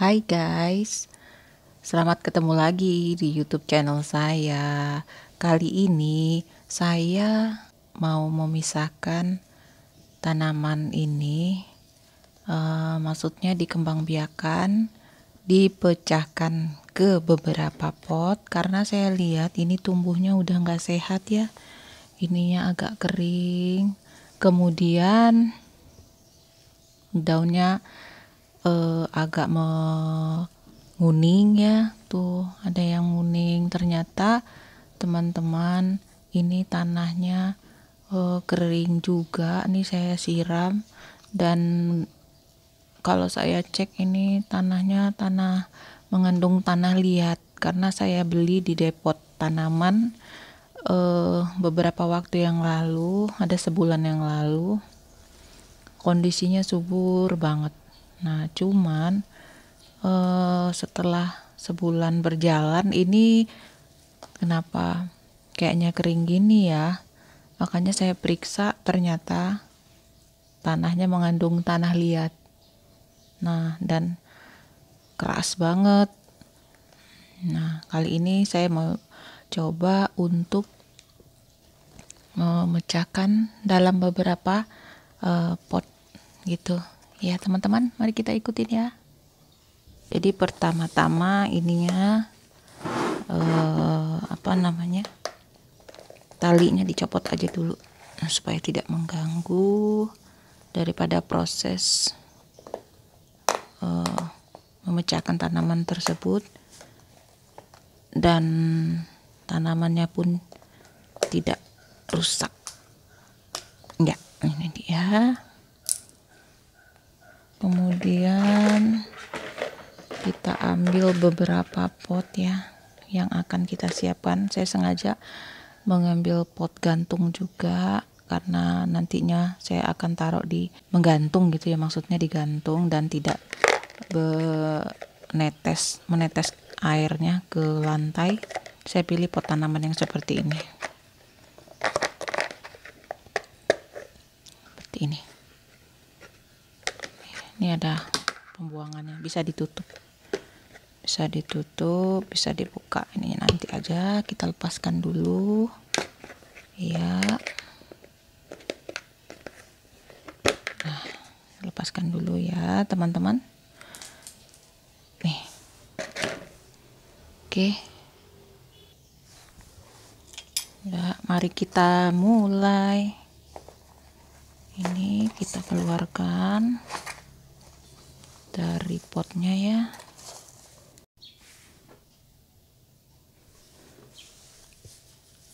Hai guys, selamat ketemu lagi di YouTube channel saya. Kali ini saya mau memisahkan tanaman ini, uh, maksudnya dikembangbiakan, dipecahkan ke beberapa pot karena saya lihat ini tumbuhnya udah nggak sehat ya, ininya agak kering, kemudian daunnya uh, agak menguning ya tuh ada yang nguning ternyata teman-teman ini tanahnya uh, kering juga ini saya siram dan kalau saya cek ini tanahnya tanah mengandung tanah liat karena saya beli di depot tanaman uh, beberapa waktu yang lalu ada sebulan yang lalu kondisinya subur banget Nah, cuman uh, setelah sebulan berjalan ini kenapa kayaknya kering gini ya? Makanya saya periksa ternyata tanahnya mengandung tanah liat. Nah, dan keras banget. Nah, kali ini saya mau coba untuk eh, memecahkan dalam beberapa uh, pot gitu ya teman-teman mari kita ikutin ya jadi pertama-tama ininya eh, apa namanya talinya dicopot aja dulu nah, supaya tidak mengganggu daripada proses eh, memecahkan tanaman tersebut dan tanamannya pun tidak rusak enggak ini dia kemudian kita ambil beberapa pot ya yang akan kita siapkan saya sengaja mengambil pot gantung juga karena nantinya saya akan taruh di menggantung gitu ya maksudnya digantung dan tidak menetes menetes airnya ke lantai saya pilih pot tanaman yang seperti ini seperti ini ini ada pembuangannya bisa ditutup bisa ditutup bisa dibuka ini nanti aja kita lepaskan dulu ya nah lepaskan dulu ya teman-teman nih oke ya mari kita mulai ini kita keluarkan dari potnya ya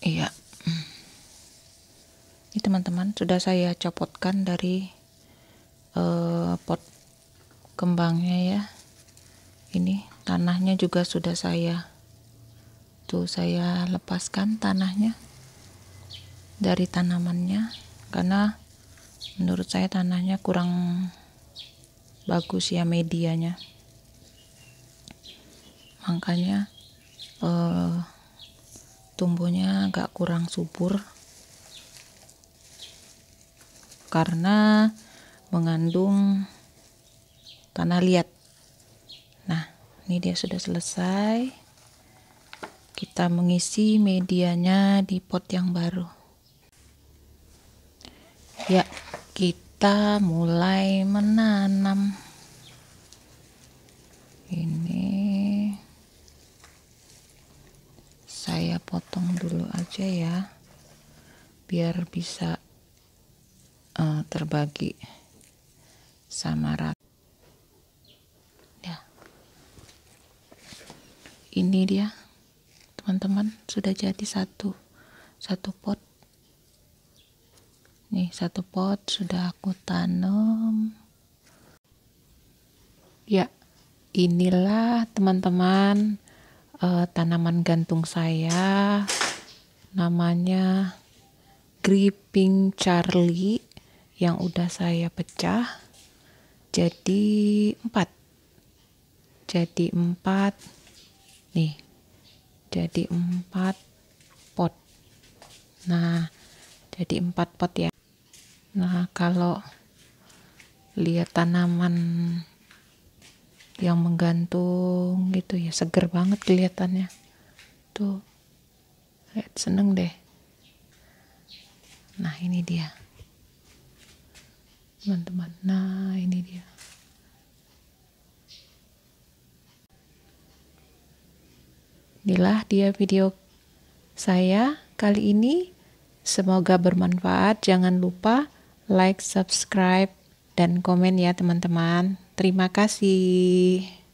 iya ini teman-teman sudah saya copotkan dari eh, pot kembangnya ya ini tanahnya juga sudah saya tuh saya lepaskan tanahnya dari tanamannya karena menurut saya tanahnya kurang bagus ya medianya makanya eh, tumbuhnya agak kurang subur karena mengandung tanah liat nah ini dia sudah selesai kita mengisi medianya di pot yang baru ya kita kita mulai menanam ini saya potong dulu aja ya biar bisa uh, terbagi sama rata ya ini dia teman-teman sudah jadi satu satu pot nih satu pot sudah aku tanam ya inilah teman-teman uh, tanaman gantung saya namanya Gripping Charlie yang udah saya pecah jadi empat jadi empat nih jadi empat pot nah jadi empat pot ya Nah, kalau lihat tanaman yang menggantung gitu ya, seger banget kelihatannya. Tuh, lihat seneng deh. Nah, ini dia. Teman-teman, nah ini dia. Inilah dia video saya kali ini. Semoga bermanfaat. Jangan lupa like, subscribe, dan komen ya teman-teman. Terima kasih.